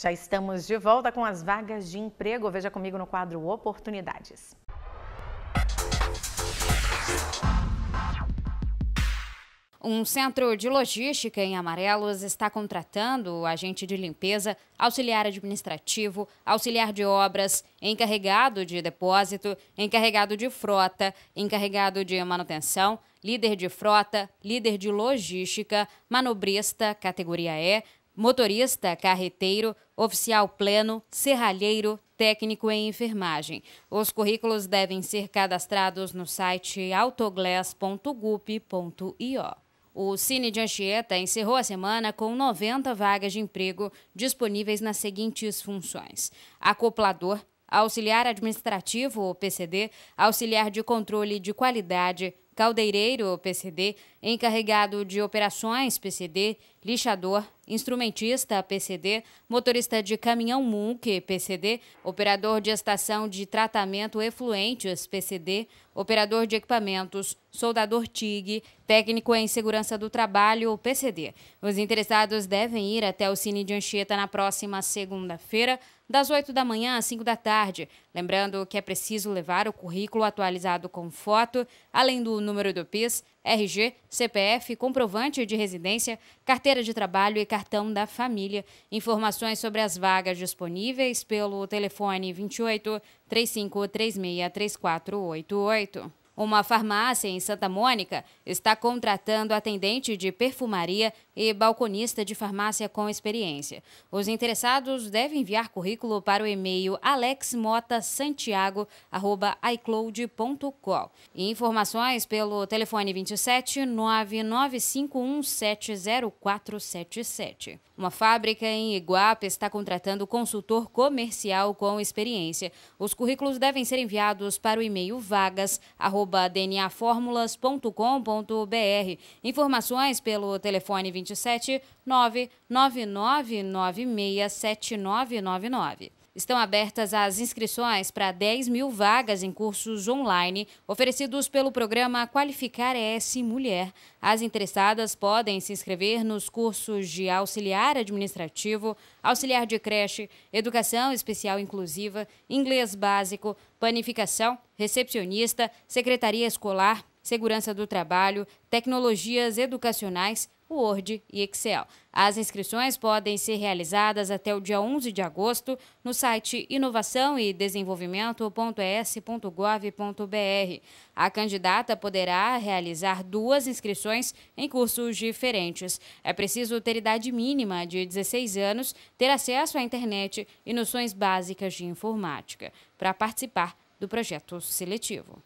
Já estamos de volta com as vagas de emprego. Veja comigo no quadro Oportunidades. Um centro de logística em Amarelos está contratando agente de limpeza, auxiliar administrativo, auxiliar de obras, encarregado de depósito, encarregado de frota, encarregado de manutenção, líder de frota, líder de logística, manobrista categoria E, motorista, carreteiro, oficial pleno, serralheiro, técnico em enfermagem. Os currículos devem ser cadastrados no site autoglass.gup.io. O Cine de Anchieta encerrou a semana com 90 vagas de emprego disponíveis nas seguintes funções: acoplador, auxiliar administrativo, ou PCD, auxiliar de controle de qualidade, caldeireiro, PCD, encarregado de operações, PCD, lixador, instrumentista PCD, motorista de caminhão MUNC PCD, operador de estação de tratamento efluentes PCD, operador de equipamentos, soldador TIG, técnico em segurança do trabalho PCD. Os interessados devem ir até o Cine de Anchieta na próxima segunda-feira, das 8 da manhã às 5 da tarde. Lembrando que é preciso levar o currículo atualizado com foto, além do número do PIS, RG, CPF, comprovante de residência, carteira carteira de trabalho e cartão da família. Informações sobre as vagas disponíveis pelo telefone 28 35 36 3488. Uma farmácia em Santa Mônica está contratando atendente de perfumaria e balconista de farmácia com experiência. Os interessados devem enviar currículo para o e-mail alexmotasantiago.icloud.com. Informações pelo telefone 27 995170477. Uma fábrica em Iguape está contratando consultor comercial com experiência. Os currículos devem ser enviados para o e-mail vagas.com dnaformulas.com.br. Informações pelo telefone 27 999967999 estão abertas as inscrições para 10 mil vagas em cursos online oferecidos pelo programa Qualificar ES Mulher. As interessadas podem se inscrever nos cursos de auxiliar administrativo, auxiliar de creche, educação especial inclusiva, inglês básico, panificação, recepcionista, secretaria escolar, segurança do trabalho, tecnologias educacionais, Word e Excel. As inscrições podem ser realizadas até o dia 11 de agosto no site inovação e desenvolvimento.es.gov.br. A candidata poderá realizar duas inscrições em cursos diferentes. É preciso ter idade mínima de 16 anos, ter acesso à internet e noções básicas de informática para participar do projeto seletivo.